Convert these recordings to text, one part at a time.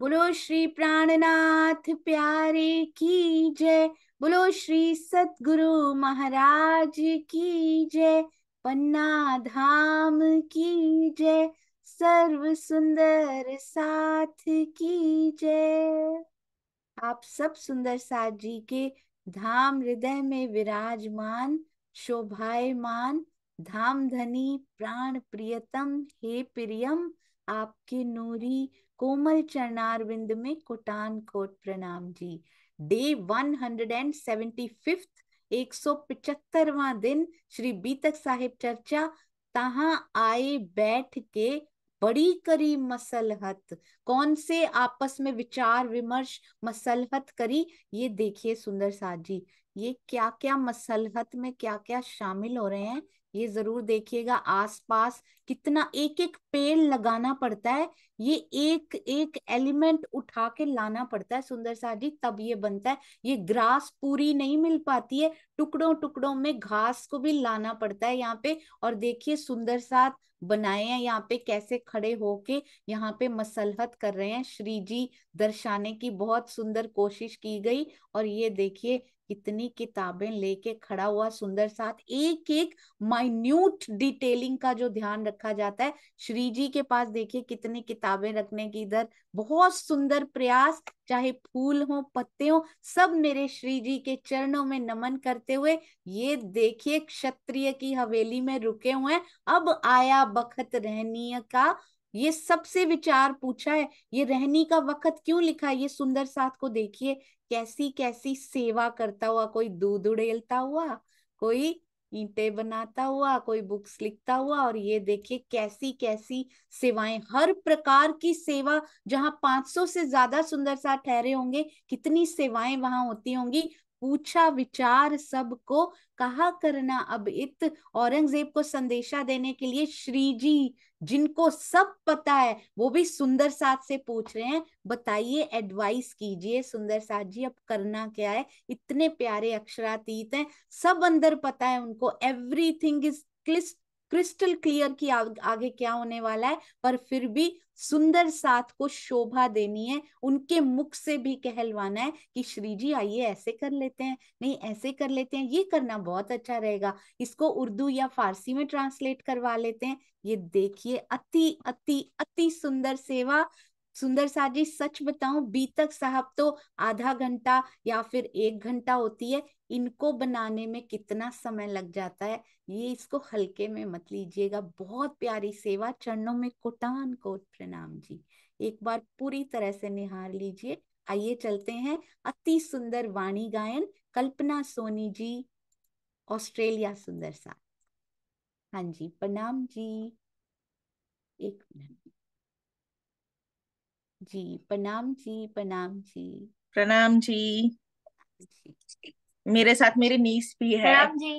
बोलो श्री प्राणनाथ प्यारे की जय बोलो श्री सतगुरु महाराज की जय पन्ना धाम की जय सर्व सुंदर साथ की जय आप सब सुंदर साथ जी के धाम हृदय में विराजमान शोभायमान धाम धनी प्राण प्रियतम हे प्रियम आपके नूरी कोमल चरणार विंद में कोटान कोट प्रणाम जी day one hundred and seventy fifth एक सौ पिचत्तरवा दिन श्री बीतक साहिब चर्चा तहा आए बैठ के बड़ी करी मसलहत कौन से आपस में विचार विमर्श मसलहत करी ये देखिए सुंदर साथ जी ये क्या क्या मसलहत में क्या क्या शामिल हो रहे हैं ये जरूर देखिएगा आसपास कितना एक एक पेड़ लगाना पड़ता है ये एक एक एलिमेंट उठा के लाना पड़ता है सुंदर साह जी तब ये बनता है ये ग्रास पूरी नहीं मिल पाती है टुकड़ों टुकड़ों में घास को भी लाना पड़ता है यहाँ पे और देखिए सुंदर साथ बनाए हैं यहाँ पे कैसे खड़े होके यहाँ पे मसलहत कर रहे हैं श्री जी दर्शाने की बहुत सुंदर कोशिश की गई और ये देखिए इतनी किताबें लेके खड़ा हुआ सुंदर साथ एक एक माइन्यूट डिटेलिंग का जो ध्यान रखा जाता है श्री जी के पास देखिए कितनी किताबें रखने की इधर बहुत सुंदर प्रयास चाहे फूल हो पत्ते हो सब मेरे श्री जी के चरणों में नमन करते हुए ये देखिए क्षत्रिय की हवेली में रुके हुए हैं अब आया बखत रहनीय का ये सबसे विचार पूछा है ये रहनी का वक्त क्यों लिखा है ये सुंदर साथ को देखिए कैसी कैसी सेवा करता हुआ कोई दूध उड़ेलता हुआ कोई ईंटे बनाता हुआ कोई बुक्स लिखता हुआ और ये देखिए कैसी कैसी सेवाएं हर प्रकार की सेवा जहां 500 से ज्यादा सुंदर साथ ठहरे होंगे कितनी सेवाएं वहां होती होंगी पूछा विचार सबको कहा करना अब इत औरंगजेब को संदेशा देने के लिए श्री जी जिनको सब पता है वो भी सुंदर साथ से पूछ रहे हैं बताइए एडवाइस कीजिए सुंदर साथ जी अब करना क्या है इतने प्यारे अक्षरातीत हैं सब अंदर पता है उनको एवरीथिंग इज क्लिस्ट क्रिस्टल क्लियर की आगे क्या होने वाला है पर फिर भी सुंदर साथ को शोभा देनी है उनके मुख से भी कहलवाना है कि श्री जी आइए ऐसे कर लेते हैं नहीं ऐसे कर लेते हैं ये करना बहुत अच्छा रहेगा इसको उर्दू या फारसी में ट्रांसलेट करवा लेते हैं ये देखिए अति अति अति सुंदर सेवा सुंदर सार जी सच बताऊं बीतक साहब तो आधा घंटा या फिर एक घंटा होती है इनको बनाने में कितना समय लग जाता है ये इसको हल्के में मत लीजिएगा बहुत प्यारी सेवा चरणों में कोटान कोट प्रणाम जी एक बार पूरी तरह से निहार लीजिए आइए चलते हैं अति सुंदर वाणी गायन कल्पना सोनी जी ऑस्ट्रेलिया सुंदर सार हाँ जी प्रणाम जी एक मिनट जी प्रणाम जी प्रणाम जी प्रणाम जी मेरे साथ मेरी नीस भी है प्रणाम जी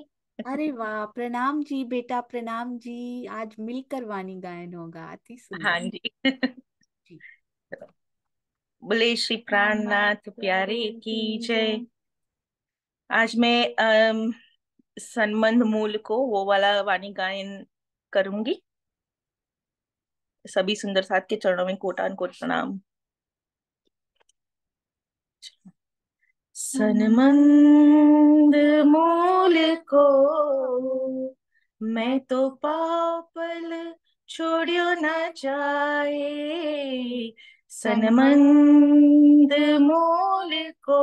अरे वाह प्रणाम जी बेटा प्रणाम जी आज मिलकर वाणी गायन होगा अति सुंदर हाँ जी, जी। बोले श्री प्राणनाथ प्यारे की जय आज मैं संबंध मूल को वो वाला वाणी गायन करूंगी सभी सुंदर साथ के चरणों में कोटान कोट प्रणाम सनमंद हम्म। मूल को मैं तो पापल छोड़ियो न जाए सनमंद हम्म। मूल को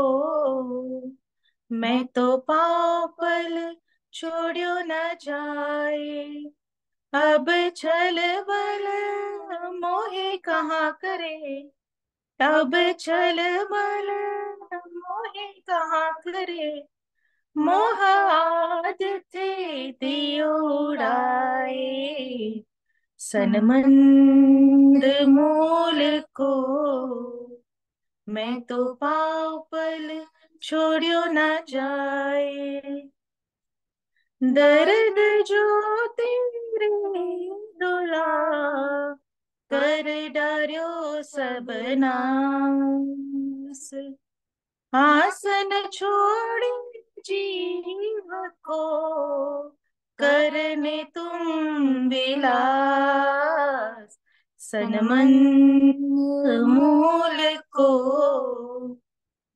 मैं तो पापल छोड़ियो न जाए अब छल बल मोहे कहाँ करे अब छल बल मोहे कहाँ करे मोह आद थे दियोड़ाए सनमंद मोल को मैं तो पाव पल छोड़ियो ना जाए दर्द जो तेरे रे दुला कर डरियो सबना आसन छोड़ जीव को करने तुम विलास सनमन मूल को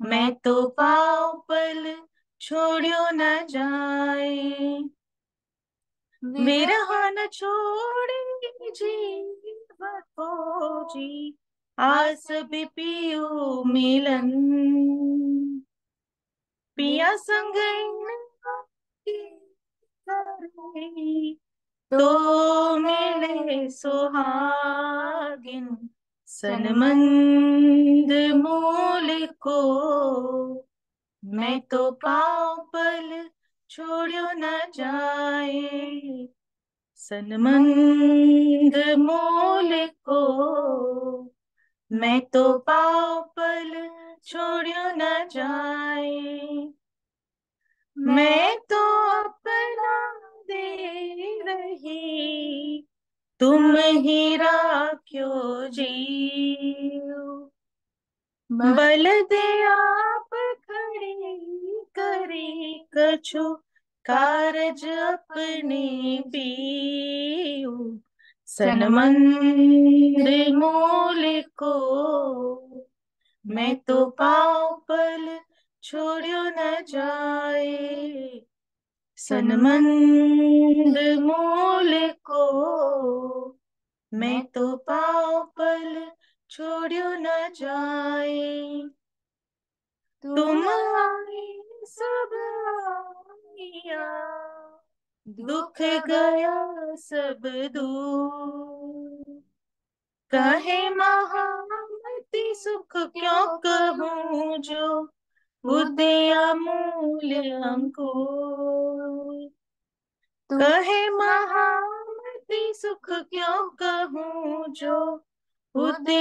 मैं तो पाव पल छोड़ो न जाए मेरा न छोड़े जी बो जी आस भी पियो मिलन पिया संग तो मिले सुहागिन सनमंद मूल को मैं तो पापल छोड़ो न जाए सनमंद मोल को मैं तो पापल छोड़ो न जाए मैं तो अपना दे रही तुम ही राख्यो जी बल दे आप खड़े करे कछु कारज अपने पीओ सनमंद मूल को मैं तो पाओ पल छोड़ो न जाए सनमंद मूल को मैं तो पाओ पल छोड़ो न जाए तुम आई सब दुख गया सब दूर कहे महामति सुख क्यों कहूँ जो बुद्धि मूल अंको कहे महामति सुख क्यों कहूँ जो बुद्धि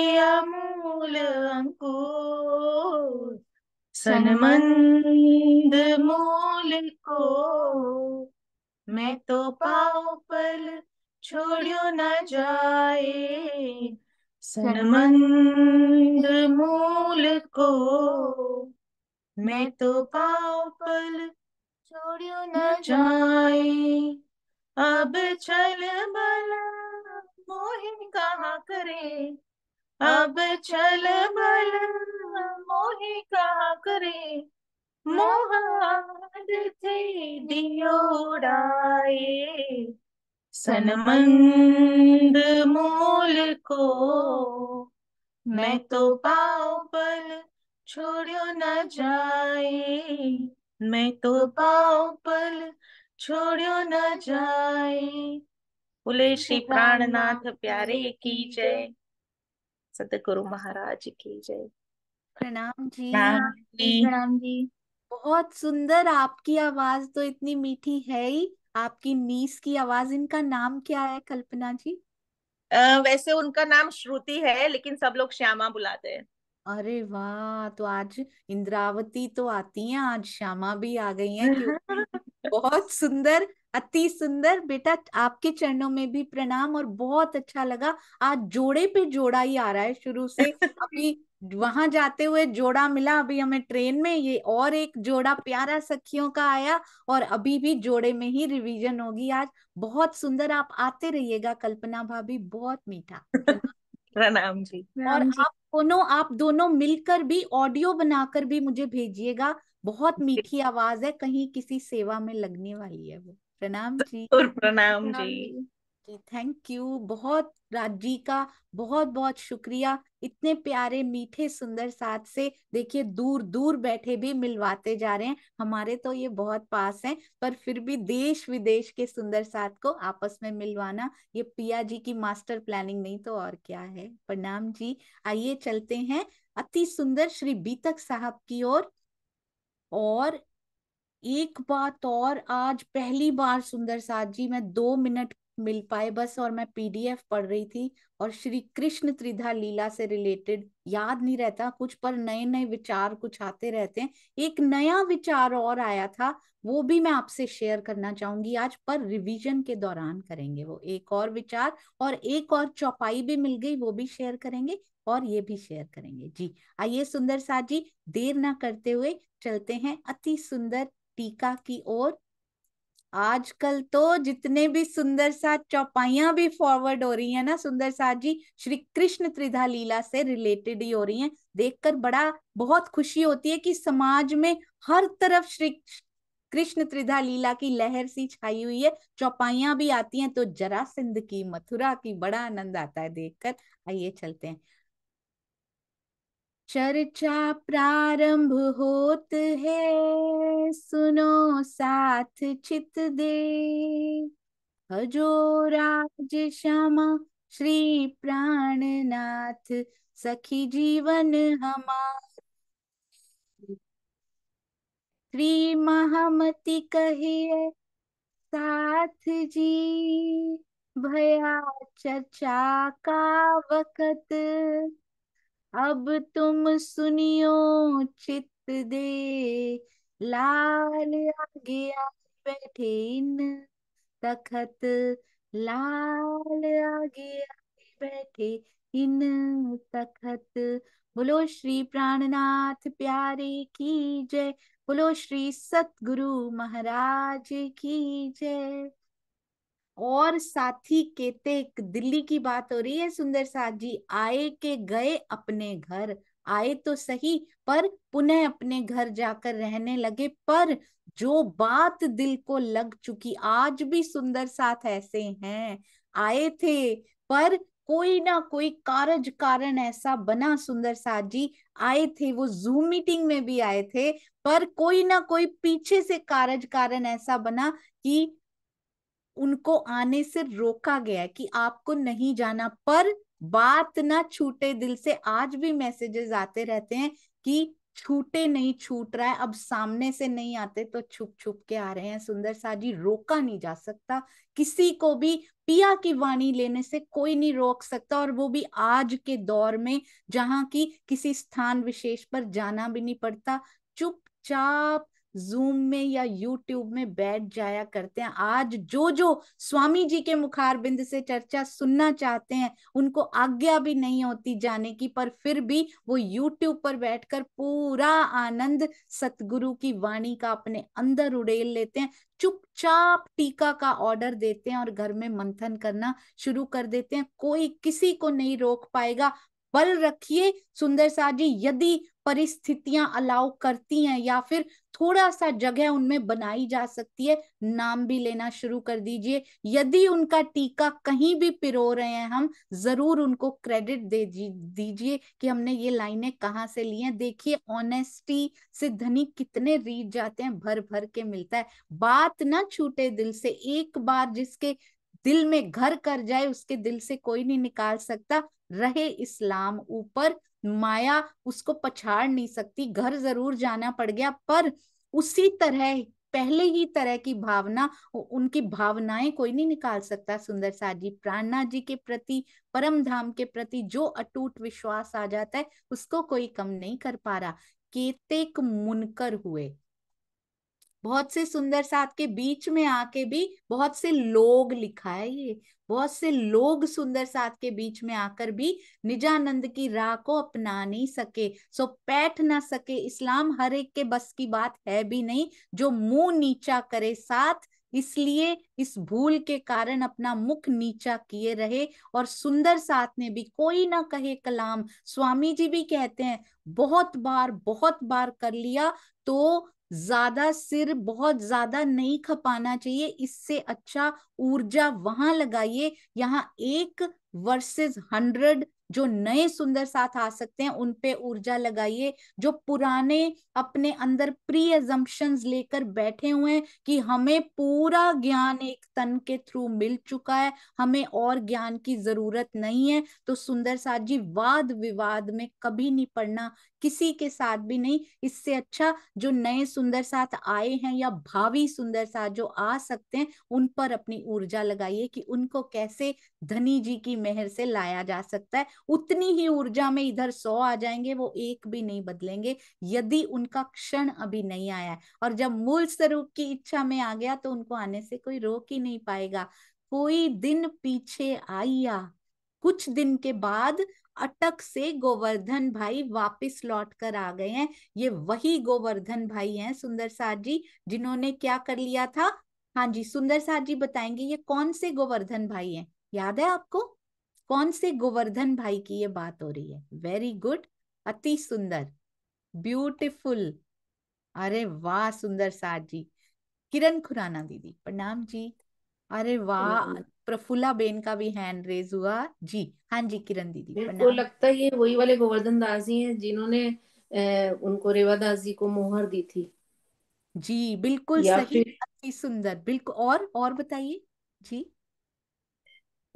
सनमंद मूल को मैं तो पाओ पल छोड़ो न जाए सनमंद मूल को मैं तो पाओ पल छोड़ो न जाए अब चल भला मोहिनी कहा करे अब चल बल मोहे का करे मोहाद थे दियोड़ाए सनमंद मूल को मैं तो पाओ पल छोड़ो न जाए मैं तो पाओ पल छोड़ो न जाए बोले श्री प्राणनाथ प्यारे की जय सतगुरु महाराज की जय प्रणाम जी प्रणाम जी बहुत सुंदर आपकी आवाज तो इतनी मीठी है ही आपकी नीस की आवाज इनका नाम क्या है कल्पना जी आ, वैसे उनका नाम श्रुति है लेकिन सब लोग श्यामा बुलाते हैं अरे वाह तो आज इंद्रावती तो आती हैं आज श्यामा भी आ गई हैं बहुत सुंदर अति सुंदर बेटा आपके चरणों में भी प्रणाम और बहुत अच्छा लगा आज जोड़े पे जोड़ा ही आ रहा है शुरू से अभी वहां जाते हुए जोड़ा मिला अभी हमें ट्रेन में ये और एक जोड़ा प्यारा सखियों का आया और अभी भी जोड़े में ही रिवीजन होगी आज बहुत सुंदर आप आते रहिएगा कल्पना भाभी बहुत मीठा प्रणाम जी और आप दोनों आप दोनों मिलकर भी ऑडियो बनाकर भी मुझे भेजिएगा बहुत मीठी आवाज है कहीं किसी सेवा में लगने वाली है वो प्रणाम जी और प्रणाम जी थैंक यू बहुत राज जी का बहुत बहुत शुक्रिया इतने प्यारे मीठे सुंदर साथ से देखिए दूर दूर बैठे भी मिलवाते जा रहे हैं हमारे तो ये बहुत पास हैं पर फिर भी देश विदेश के सुंदर साथ को आपस में मिलवाना ये पिया जी की मास्टर प्लानिंग नहीं तो और क्या है प्रणाम जी आइए चलते हैं अति सुंदर श्री बीतक साहब की ओर और, और एक बात और आज पहली बार सुंदर साथ जी मैं दो मिनट मिल पाए बस और मैं पीडीएफ पढ़ रही थी और श्री कृष्ण त्रिधा लीला से रिलेटेड याद नहीं रहता कुछ पर नए नए विचार कुछ आते रहते हैं एक नया विचार और आया था वो भी मैं आपसे शेयर करना चाहूंगी आज पर रिवीजन के दौरान करेंगे वो एक और विचार और एक और चौपाई भी मिल गई वो भी शेयर करेंगे और ये भी शेयर करेंगे जी आइए सुंदर साथ जी देर ना करते हुए चलते हैं अति सुंदर टीका की ओर आजकल तो जितने भी सुंदर साथ चौपाइया भी फॉरवर्ड हो रही है ना सुंदर साथ जी श्री कृष्ण त्रिधा लीला से रिलेटेड ही हो रही हैं देखकर बड़ा बहुत खुशी होती है कि समाज में हर तरफ श्री कृष्ण त्रिधा लीला की लहर सी छाई हुई है चौपाइया भी आती हैं तो जरा सिंध की मथुरा की बड़ा आनंद आता है देखकर आइए चलते हैं चर्चा प्रारंभ होत है सुनो साथ चित दे हजो राज श्यामा श्री नाथ सखी जीवन हमार श्री महामति कहिए साथ जी भया चर्चा का वक्त अब तुम सुनियो चित दे लाल आगे आ बैठे इन तखत लाल आगे आए बैठे इन तखत बोलो श्री प्राणनाथ प्यारे की जय बोलो श्री सतगुरु महाराज की जय और साथी केते दिल्ली की बात हो रही है सुंदर साथ जी आए के गए अपने घर आए तो सही पर पुनः अपने घर जाकर रहने लगे पर जो बात दिल को लग चुकी आज भी सुंदर साथ ऐसे हैं आए थे पर कोई ना कोई कारज कारण ऐसा बना सुंदर साथ जी आए थे वो जूम मीटिंग में भी आए थे पर कोई ना कोई पीछे से कारज कारण ऐसा बना कि उनको आने से रोका गया है कि आपको नहीं जाना पर बात ना छूटे दिल से आज भी मैसेजेस आते रहते हैं कि छूटे नहीं छूट रहा है अब सामने से नहीं आते तो छुप छुप के आ रहे हैं सुंदर साजी रोका नहीं जा सकता किसी को भी पिया की वाणी लेने से कोई नहीं रोक सकता और वो भी आज के दौर में जहां की किसी स्थान विशेष पर जाना भी नहीं पड़ता चुपचाप जूम में या यूट्यूब में बैठ जाया करते हैं आज जो जो स्वामी जी के मुखार बिंद से चर्चा सुनना चाहते हैं उनको आज्ञा भी नहीं होती जाने की पर फिर भी वो यूट्यूब पर बैठकर पूरा आनंद सतगुरु की वाणी का अपने अंदर उड़ेल लेते हैं चुपचाप टीका का ऑर्डर देते हैं और घर में मंथन करना शुरू कर देते हैं कोई किसी को नहीं रोक पाएगा बल रखिए सुंदर सा जी यदि परिस्थितियां अलाउ करती हैं या फिर थोड़ा सा जगह उनमें बनाई जा सकती है नाम भी लेना शुरू कर दीजिए यदि उनका टीका कहीं भी पिरो रहे हैं हम जरूर उनको क्रेडिट दे दीजिए कि हमने ये लाइनें कहाँ से ली हैं देखिए ऑनेस्टी से धनी कितने रीत जाते हैं भर भर के मिलता है बात ना छूटे दिल से एक बार जिसके दिल में घर कर जाए उसके दिल से कोई नहीं निकाल सकता रहे इस्लाम ऊपर माया उसको पछाड़ नहीं सकती घर जरूर जाना पड़ गया पर उसी तरह पहले ही तरह की भावना उनकी भावनाएं कोई नहीं निकाल सकता सुंदर साहब जी प्राणा जी के प्रति परम धाम के प्रति जो अटूट विश्वास आ जाता है उसको कोई कम नहीं कर पा रहा केतेक मुनकर हुए बहुत से सुंदर साथ के बीच में आके भी बहुत से लोग लिखा है ये बहुत से लोग सुंदर साथ के बीच में आकर भी निजानंद की राह को अपना नहीं सके सो बैठ ना सके इस्लाम हर एक के बस की बात है भी नहीं जो मुंह नीचा करे साथ इसलिए इस भूल के कारण अपना मुख नीचा किए रहे और सुंदर साथ ने भी कोई ना कहे कलाम स्वामी जी भी कहते हैं बहुत बार बहुत बार कर लिया तो ज्यादा सिर बहुत ज्यादा नहीं खपाना चाहिए इससे अच्छा ऊर्जा वहां लगाइए यहाँ एक वर्सेस हंड्रेड जो नए सुंदर साथ आ सकते हैं उन पे ऊर्जा लगाइए जो पुराने अपने अंदर प्री एजम्पन लेकर बैठे हुए हैं कि हमें पूरा ज्ञान एक तन के थ्रू मिल चुका है हमें और ज्ञान की जरूरत नहीं है तो सुंदर साथ जी वाद विवाद में कभी नहीं पड़ना किसी के साथ भी नहीं इससे अच्छा जो नए सुंदर साथ आए हैं या भावी सुंदर साथ जो आ सकते हैं उन पर अपनी ऊर्जा लगाइए कि उनको कैसे धनी जी की मेहर से लाया जा सकता है उतनी ही ऊर्जा में इधर सौ आ जाएंगे वो एक भी नहीं बदलेंगे यदि उनका क्षण अभी नहीं आया है और जब मूल स्वरूप की इच्छा में आ गया तो उनको आने से कोई रोक ही नहीं पाएगा कोई दिन पीछे आइया कुछ दिन के बाद अटक से गोवर्धन भाई वापस लौट कर आ गए हैं ये वही गोवर्धन भाई हैं सुंदर सार जी जिन्होंने क्या कर लिया था हाँ जी सुंदर सार जी बताएंगे ये कौन से गोवर्धन भाई हैं याद है आपको कौन से गोवर्धन भाई की ये बात हो रही है वेरी गुड अति सुंदर ब्यूटिफुल अरे वाह सुंदर सार जी किरण खुराना दीदी प्रणाम जी अरे वाह प्रफुल्ला बेन का भी हैंड रेज हुआ जी हाँ जी किरण दीदी को लगता है ये वही वाले गोवर्धन दास जी हैं जिन्होंने उनको रेवा दास जी को मोहर दी थी जी बिल्कुल सही अति सुंदर बिल्कुल और और बताइए जी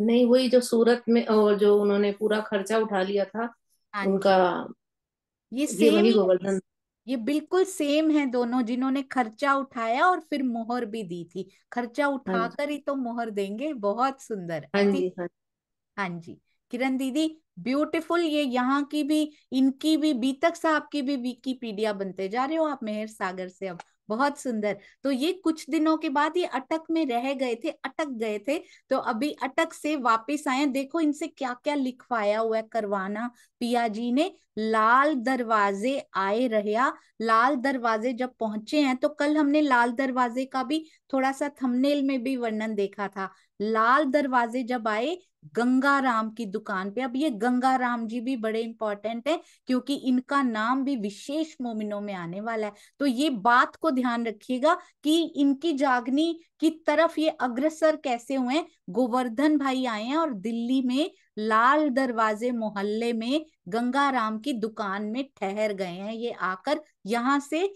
नहीं वही जो सूरत में और जो उन्होंने पूरा खर्चा उठा लिया था हाँ उनका ये सेम ही गोवर्धन ये बिल्कुल सेम है दोनों जिन्होंने खर्चा उठाया और फिर मोहर भी दी थी खर्चा हाँ उठाकर ही तो मोहर देंगे बहुत सुंदर हाँ, हाँ जी हाँ जी किरण दीदी ब्यूटीफुल ये यहाँ की भी इनकी भी बीतक साहब की भी विकीपीडिया बनते जा रहे हो आप मेहर सागर से अब बहुत सुंदर तो ये कुछ दिनों के बाद ये अटक में रह गए थे अटक गए थे तो अभी अटक से वापस आए देखो इनसे क्या क्या लिखवाया हुआ करवाना पिया जी ने लाल दरवाजे आए रहया लाल दरवाजे जब पहुंचे हैं तो कल हमने लाल दरवाजे का भी थोड़ा सा थंबनेल में भी वर्णन देखा था लाल दरवाजे जब आए गंगाराम की दुकान पे अब ये गंगाराम जी भी बड़े इंपॉर्टेंट है क्योंकि इनका नाम भी विशेष मोमिनों में आने वाला है तो ये बात को ध्यान रखिएगा कि इनकी जागनी की तरफ ये अग्रसर कैसे हुए गोवर्धन भाई आए हैं और दिल्ली में लाल दरवाजे मोहल्ले में गंगाराम की दुकान में ठहर गए हैं ये आकर यहाँ से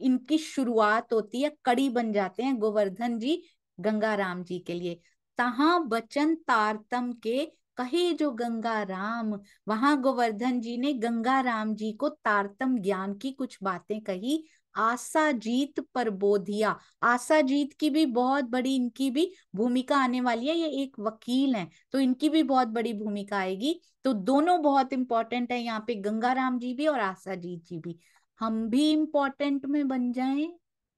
इनकी शुरुआत होती है कड़ी बन जाते हैं गोवर्धन जी गंगाराम जी के लिए तहा बचन तारतम के कहे जो गंगा राम वहां गोवर्धन जी ने गंगा राम जी को तारतम ज्ञान की कुछ बातें कही आशा जीत बोधिया आशा जीत की भी बहुत बड़ी इनकी भी भूमिका आने वाली है ये एक वकील हैं तो इनकी भी बहुत बड़ी भूमिका आएगी तो दोनों बहुत इंपॉर्टेंट है यहाँ पे गंगाराम जी भी और आशा जीत जी भी हम भी इम्पोर्टेंट में बन जाएं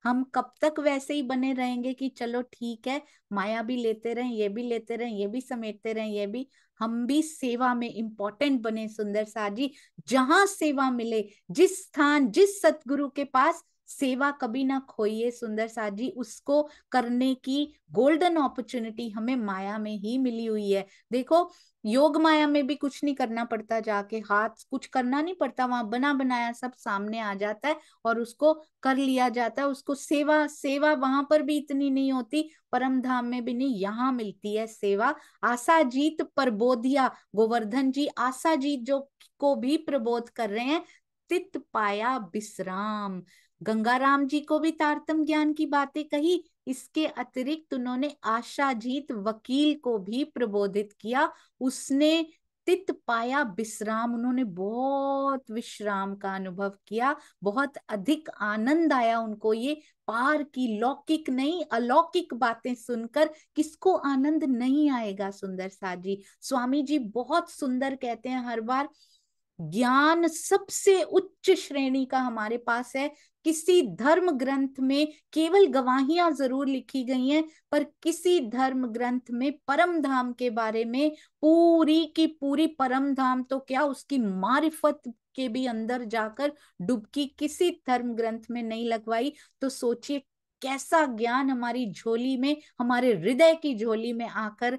हम कब तक वैसे ही बने रहेंगे कि चलो ठीक है माया भी लेते रहें ये भी लेते रहें ये भी समेटते रहें ये भी हम भी सेवा में इंपॉर्टेंट बने सुंदर सा जी जहां सेवा मिले जिस स्थान जिस सतगुरु के पास सेवा कभी ना खोइए सुंदर साहब जी उसको करने की गोल्डन अपॉर्चुनिटी हमें माया में ही मिली हुई है देखो योग माया में भी कुछ नहीं करना पड़ता जाके हाथ कुछ करना नहीं पड़ता वहां बना बनाया सब सामने आ जाता है और उसको कर लिया जाता है उसको सेवा सेवा वहां पर भी इतनी नहीं होती परम धाम में भी नहीं यहाँ मिलती है सेवा आशा जीत प्रबोधिया गोवर्धन जी आशा जीत जो को भी प्रबोध कर रहे हैं तित पाया विश्राम गंगाराम जी को भी तारतम ज्ञान की बातें कही इसके अतिरिक्त उन्होंने आशाजीत वकील को भी प्रबोधित किया उसने तित पाया विश्राम उन्होंने बहुत विश्राम का अनुभव किया बहुत अधिक आनंद आया उनको ये पार की लौकिक नहीं अलौकिक बातें सुनकर किसको आनंद नहीं आएगा सुंदर साजी स्वामी जी बहुत सुंदर कहते हैं हर बार ज्ञान सबसे उच्च श्रेणी का हमारे पास है किसी धर्म ग्रंथ में केवल गवाहियां जरूर लिखी गई हैं पर किसी धर्म ग्रंथ में परम धाम के बारे में पूरी की पूरी परम धाम तो क्या उसकी मारिफत के भी अंदर जाकर डुबकी किसी धर्म ग्रंथ में नहीं लगवाई तो सोचिए कैसा ज्ञान हमारी झोली में हमारे हृदय की झोली में आकर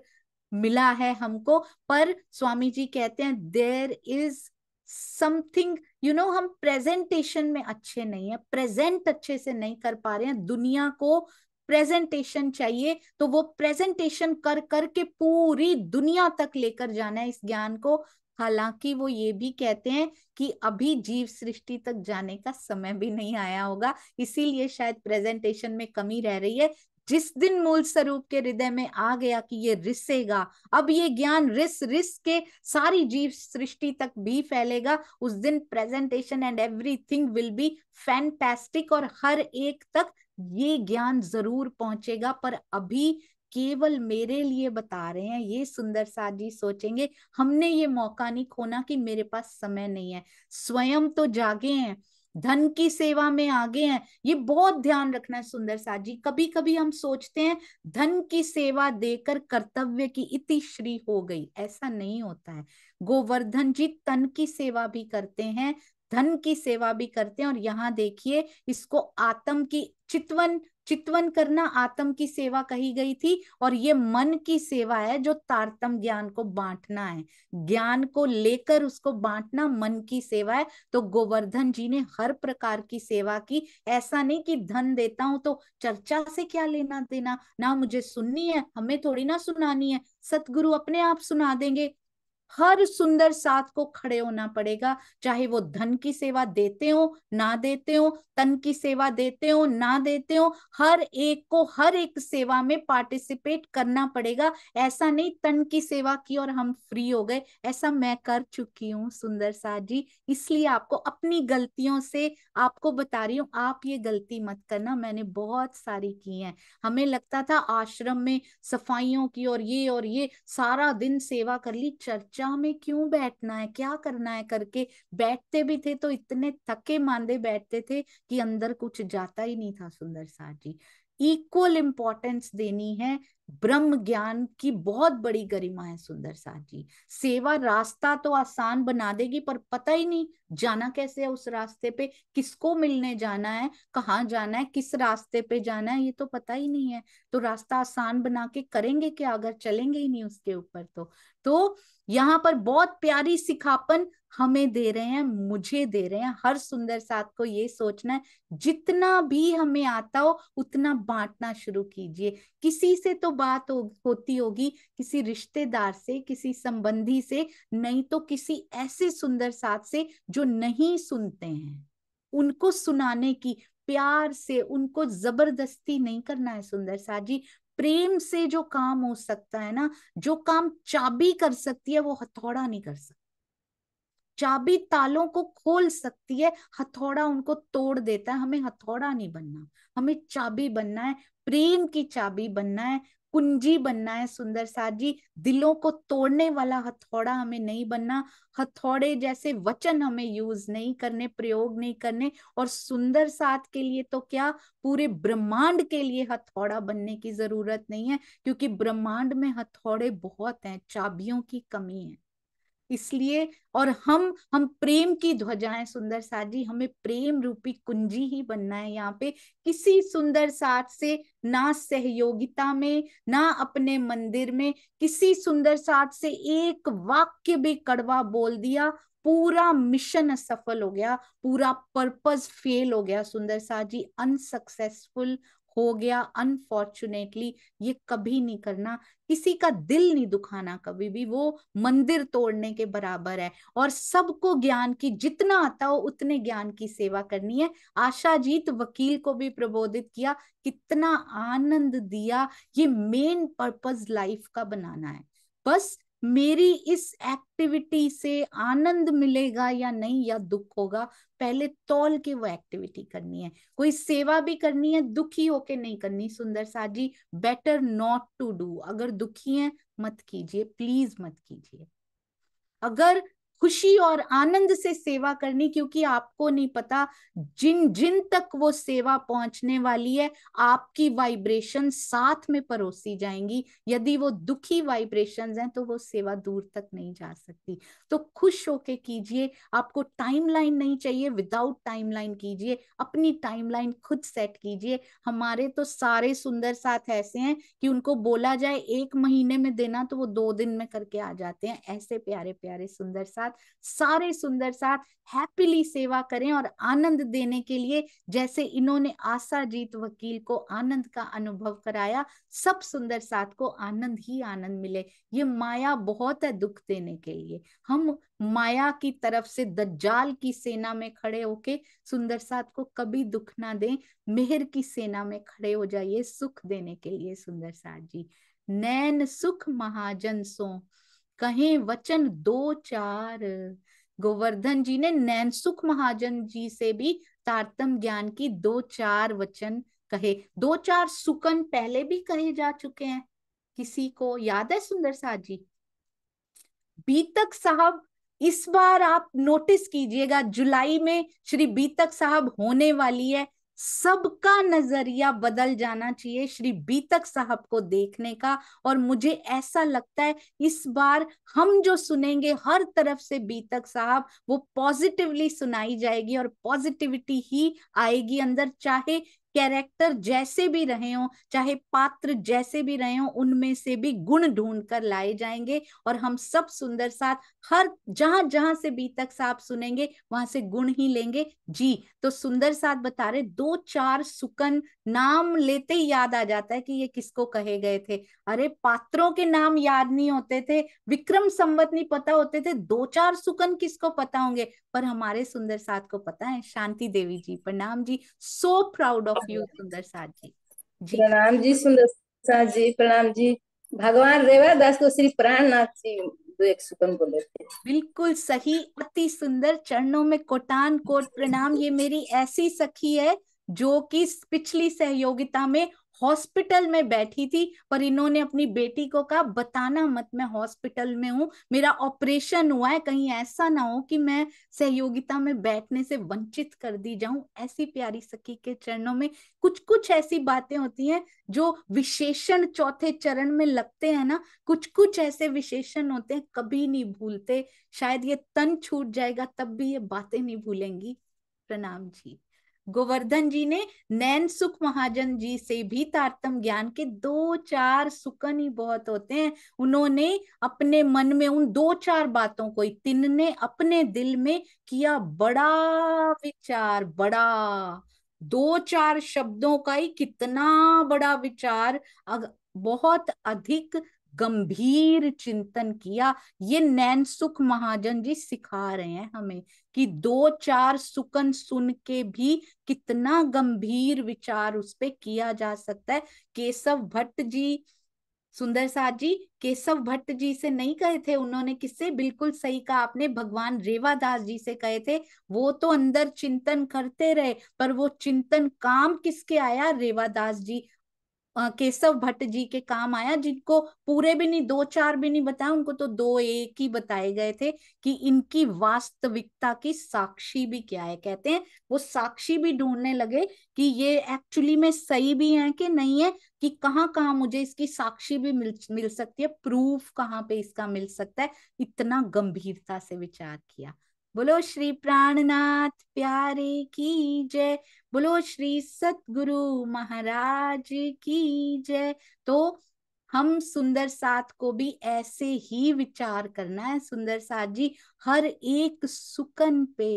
मिला है हमको पर स्वामी जी कहते हैं there is something you know हम प्रेजेंटेशन में अच्छे नहीं है प्रेजेंट अच्छे से नहीं कर पा रहे हैं दुनिया को प्रेजेंटेशन चाहिए तो वो प्रेजेंटेशन कर करके पूरी दुनिया तक लेकर जाना है इस ज्ञान को हालांकि वो ये भी कहते हैं कि अभी जीव सृष्टि तक जाने का समय भी नहीं आया होगा इसीलिए शायद प्रेजेंटेशन में कमी रह रही है जिस दिन मूल स्वरूप के हृदय में आ गया कि ये रिसेगा अब ये ज्ञान रिस रिस के सारी जीव सृष्टि तक भी फैलेगा उस दिन presentation and everything will be fantastic और हर एक तक ये ज्ञान जरूर पहुंचेगा पर अभी केवल मेरे लिए बता रहे हैं ये सुंदर सा जी सोचेंगे हमने ये मौका नहीं खोना कि मेरे पास समय नहीं है स्वयं तो जागे हैं धन की सेवा में आगे हैं ये बहुत ध्यान रखना है सुंदर साहब जी कभी कभी हम सोचते हैं धन की सेवा देकर कर्तव्य की इति श्री हो गई ऐसा नहीं होता है गोवर्धन जी तन की सेवा भी करते हैं धन की सेवा भी करते हैं और यहाँ देखिए इसको आत्म की चितवन चितवन करना आत्म की सेवा कही गई थी और ये मन की सेवा है जो तारतम ज्ञान को बांटना है ज्ञान को लेकर उसको बांटना मन की सेवा है तो गोवर्धन जी ने हर प्रकार की सेवा की ऐसा नहीं कि धन देता हूं तो चर्चा से क्या लेना देना ना मुझे सुननी है हमें थोड़ी ना सुनानी है सतगुरु अपने आप सुना देंगे हर सुंदर साथ को खड़े होना पड़ेगा चाहे वो धन की सेवा देते हो ना देते हो तन की सेवा देते हो ना देते हो हर एक को हर एक सेवा में पार्टिसिपेट करना पड़ेगा ऐसा नहीं तन की सेवा की और हम फ्री हो गए ऐसा मैं कर चुकी हूँ सुंदर साथ जी इसलिए आपको अपनी गलतियों से आपको बता रही हूँ आप ये गलती मत करना मैंने बहुत सारी की है हमें लगता था आश्रम में सफाइयों की और ये और ये सारा दिन सेवा कर ली चर्च बच्चा हमें क्यों बैठना है क्या करना है करके बैठते भी थे तो इतने थके मांदे बैठते थे कि अंदर कुछ जाता ही नहीं था सुंदर साहब जी इक्वल इम्पोर्टेंस देनी है ब्रह्म ज्ञान की बहुत बड़ी गरिमा है सुंदर साथ जी सेवा रास्ता तो आसान बना देगी पर पता ही नहीं जाना कैसे है उस रास्ते पे किसको मिलने जाना है कहाँ जाना है किस रास्ते पे जाना है ये तो पता ही नहीं है तो रास्ता आसान बना के करेंगे क्या अगर चलेंगे ही नहीं उसके ऊपर तो तो यहाँ पर बहुत प्यारी सिखापन हमें दे रहे हैं मुझे दे रहे हैं हर सुंदर साथ को ये सोचना है जितना भी हमें आता हो उतना बांटना शुरू कीजिए किसी से तो बात हो, होती होगी किसी रिश्तेदार से किसी संबंधी से नहीं तो किसी ऐसे सुंदर साथ से जो नहीं सुनते हैं उनको सुनाने की प्यार से उनको जबरदस्ती नहीं करना है सुंदर साथ जी प्रेम से जो काम हो सकता है ना जो काम चाबी कर सकती है वो हथौड़ा नहीं कर सकती चाबी तालों को खोल सकती है हथौड़ा उनको तोड़ देता है हमें हथौड़ा नहीं बनना हमें चाबी बनना है प्रेम की चाबी बनना है कुंजी बनना है सुंदर साथ जी दिलों को तोड़ने वाला हथौड़ा हमें नहीं बनना हथौड़े जैसे वचन हमें यूज नहीं करने प्रयोग नहीं करने और सुंदर साथ के लिए तो क्या पूरे ब्रह्मांड के लिए हथौड़ा बनने की जरूरत नहीं है क्योंकि ब्रह्मांड में हथौड़े बहुत हैं चाबियों की कमी है इसलिए और हम हम प्रेम की ध्वजाएं सुंदर सा जी हमें प्रेम रूपी कुंजी ही बनना है यहाँ पे किसी सुंदर साथ से ना सहयोगिता में ना अपने मंदिर में किसी सुंदर साथ से एक वाक्य भी कड़वा बोल दिया पूरा मिशन असफल हो गया पूरा पर्पज फेल हो गया सुंदर साह जी अनसक्सेसफुल हो गया अनफॉर्चुनेटली ये कभी नहीं करना किसी का दिल नहीं दुखाना कभी भी वो मंदिर तोड़ने के बराबर है और सबको ज्ञान की जितना आता हो उतने ज्ञान की सेवा करनी है आशा जीत वकील को भी प्रबोधित किया कितना आनंद दिया ये मेन पर्पज लाइफ का बनाना है बस मेरी इस एक्टिविटी से आनंद मिलेगा या नहीं या दुख होगा पहले तौल के वो एक्टिविटी करनी है कोई सेवा भी करनी है दुखी होके नहीं करनी सुंदर सा जी बेटर नॉट टू डू अगर दुखी है मत कीजिए प्लीज मत कीजिए अगर खुशी और आनंद से सेवा करनी क्योंकि आपको नहीं पता जिन जिन तक वो सेवा पहुंचने वाली है आपकी वाइब्रेशन साथ में परोसी जाएंगी यदि वो दुखी वाइब्रेशन हैं तो वो सेवा दूर तक नहीं जा सकती तो खुश होके कीजिए आपको टाइमलाइन नहीं चाहिए विदाउट टाइमलाइन कीजिए अपनी टाइमलाइन खुद सेट कीजिए हमारे तो सारे सुंदर साथ ऐसे हैं कि उनको बोला जाए एक महीने में देना तो वो दो दिन में करके आ जाते हैं ऐसे प्यारे प्यारे सुंदर साथ साथ सारे सुंदर साथ हैप्पीली सेवा करें और आनंद देने के लिए जैसे इन्होंने आशा जीत वकील को आनंद का अनुभव कराया सब सुंदर साथ को आनंद ही आनंद मिले ये माया बहुत है दुख देने के लिए हम माया की तरफ से दज्जाल की सेना में खड़े होके सुंदर साथ को कभी दुख ना दें मेहर की सेना में खड़े हो जाइए सुख देने के लिए सुंदर साथ जी नैन सुख महाजन सो कहें वचन दो चार गोवर्धन जी ने नैनसुख महाजन जी से भी तारतम ज्ञान की दो चार वचन कहे दो चार सुकन पहले भी कहे जा चुके हैं किसी को याद है सुंदर साहब जी बीतक साहब इस बार आप नोटिस कीजिएगा जुलाई में श्री बीतक साहब होने वाली है सबका नजरिया बदल जाना चाहिए श्री बीतक साहब को देखने का और मुझे ऐसा लगता है इस बार हम जो सुनेंगे हर तरफ से बीतक साहब वो पॉजिटिवली सुनाई जाएगी और पॉजिटिविटी ही आएगी अंदर चाहे कैरेक्टर जैसे भी रहे हों चाहे पात्र जैसे भी रहे हों उनमें से भी गुण ढूंढ कर लाए जाएंगे और हम सब सुंदर साथ हर जहां जहां से बी तक साहब सुनेंगे वहां से गुण ही लेंगे जी तो सुंदर साथ बता रहे दो चार सुकन नाम लेते ही याद आ जाता है कि ये किसको कहे गए थे अरे पात्रों के नाम याद नहीं होते थे विक्रम संवत नहीं पता होते थे दो चार सुकन किसको पता होंगे पर हमारे सुंदर साथ को पता है शांति देवी जी प्रणाम जी so proud of of you सुंदर साथ जी जी प्रणाम जी सुंदर साथ जी प्रणाम जी भगवान रेवादास को श्री प्राणनाथ जी बिल्कुल सही अति सुंदर चरणों में कोटान कोट प्रणाम ये मेरी ऐसी सखी है जो कि पिछली सहयोगिता में हॉस्पिटल में बैठी थी पर इन्होंने अपनी बेटी को कहा बताना मत मैं हॉस्पिटल में हूँ मेरा ऑपरेशन हुआ है कहीं ऐसा ना हो कि मैं सहयोगिता में बैठने से वंचित कर दी जाऊं ऐसी प्यारी सखी के चरणों में कुछ कुछ ऐसी बातें होती हैं जो विशेषण चौथे चरण में लगते हैं ना कुछ कुछ ऐसे विशेषण होते हैं कभी नहीं भूलते शायद ये तन छूट जाएगा तब भी ये बातें नहीं भूलेंगी प्रणाम जी गोवर्धन जी ने नैन सुख महाजन जी से भी तारतम ज्ञान के दो चार सुकन ही बहुत होते हैं उन्होंने अपने मन में उन दो चार बातों को तीन ने अपने दिल में किया बड़ा विचार बड़ा दो चार शब्दों का ही कितना बड़ा विचार बहुत अधिक गंभीर चिंतन किया ये नैन सुख महाजन जी सिखा रहे हैं हमें कि दो चार सुकन सुन के भी कितना गंभीर विचार उस पर किया जा सकता है केशव भट्ट जी सुंदर साथ जी केशव भट्ट जी से नहीं कहे थे उन्होंने किससे बिल्कुल सही कहा आपने भगवान रेवादास जी से कहे थे वो तो अंदर चिंतन करते रहे पर वो चिंतन काम किसके आया रेवादास जी केशव भट्ट जी के काम आया जिनको पूरे भी नहीं दो चार भी नहीं बताया उनको तो दो एक ही बताए गए थे कि इनकी वास्तविकता की साक्षी भी क्या है कहते हैं वो साक्षी भी ढूंढने लगे कि ये एक्चुअली में सही भी है कि नहीं है कि कहाँ कहाँ मुझे इसकी साक्षी भी मिल मिल सकती है प्रूफ कहाँ पे इसका मिल सकता है इतना गंभीरता से विचार किया बोलो श्री प्राणनाथ प्यारे की जय बोलो श्री सतगुरु महाराज की जय तो हम सुंदर साथ को भी ऐसे ही विचार करना है सुंदर साथ जी हर एक सुकन पे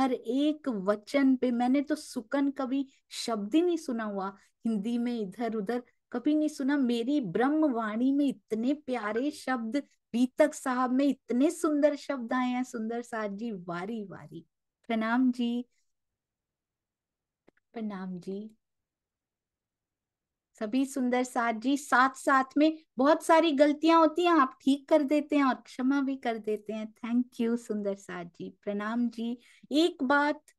हर एक वचन पे मैंने तो सुकन कभी शब्द ही नहीं सुना हुआ हिंदी में इधर उधर कभी नहीं सुना मेरी ब्रह्मवाणी में इतने प्यारे शब्द दीपक साहब में इतने सुंदर शब्द आए हैं सुंदर साहब जी वारी वारी प्रणाम जी प्रणाम जी सभी सुंदर साथ जी साथ साथ में बहुत सारी गलतियां होती हैं आप ठीक कर देते हैं और क्षमा भी कर देते हैं थैंक यू सुंदर साथ जी प्रणाम जी एक बात